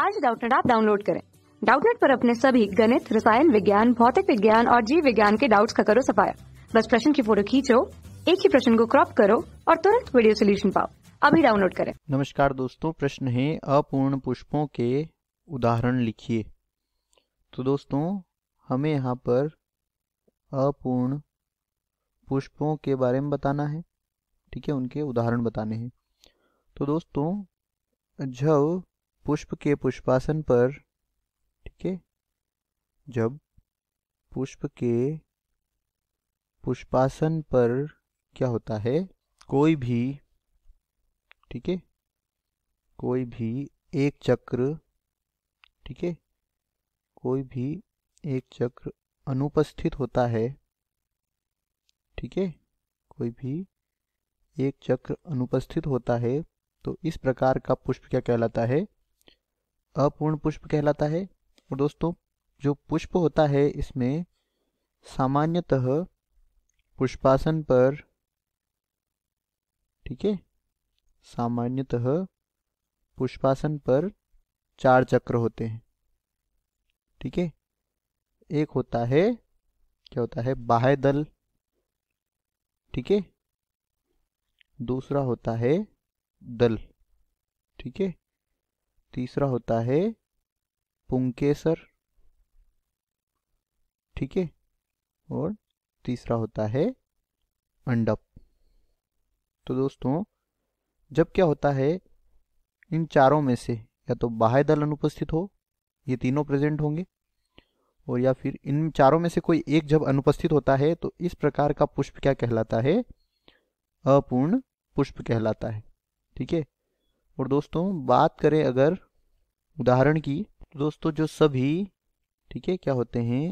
आज डाउटनेट आप डाउनलोड करें डाउटनेट पर अपने सभी गणित रसायन विज्ञान भौतिक विज्ञान और जीव विज्ञान के डाउट्स का करो सफाया बस प्रश्न की फोटो खींचो एक ही प्रश्न को क्रॉप करो और तुरंत वीडियो सोल्यूशन पाओ अभी डाउनलोड करें नमस्कार दोस्तों प्रश्न है अपूर्ण पुष्पों के उदाहरण लिखिए तो दोस्तों हमें यहाँ पर अपूर्ण पुष्पों के बारे में बताना है ठीक है उनके उदाहरण बताने हैं तो दोस्तों जब पुष्प के पुष्पासन पर ठीक है जब पुष्प के पुष्पासन पर क्या होता है कोई भी ठीक है कोई भी एक चक्र ठीक है कोई भी एक चक्र अनुपस्थित होता है ठीक है कोई भी एक चक्र अनुपस्थित होता है तो इस प्रकार का पुष्प क्या कहलाता है अपूर्ण पुष्प कहलाता है और दोस्तों जो पुष्प होता है इसमें सामान्यतः पुष्पासन पर ठीक है सामान्यतः पुष्पासन पर चार चक्र होते हैं ठीक है एक होता है क्या होता है बाह्य दल ठीक है दूसरा होता है दल ठीक है तीसरा होता है पुंकेसर ठीक है और तीसरा होता है अंडप तो दोस्तों जब क्या होता है इन चारों में से या तो बाह्य दल अनुपस्थित हो ये तीनों प्रेजेंट होंगे और या फिर इन चारों में से कोई एक जब अनुपस्थित होता है तो इस प्रकार का पुष्प क्या कहलाता है अपूर्ण पुष्प कहलाता है ठीक है और दोस्तों बात करें अगर उदाहरण की तो दोस्तों जो सभी ठीक है क्या होते हैं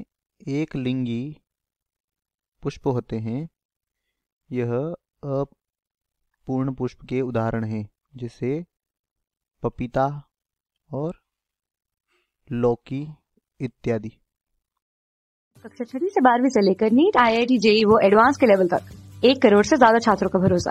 एक लिंगी पुष्प होते हैं यह अपूर्ण पुष्प के उदाहरण हैं जैसे पपीता और लौकी इत्यादि कक्षा छठी से बारहवीं से लेकर NEET I I T JEE वो एडवांस के लेवल तक एक करोड़ से ज्यादा छात्रों का भरोसा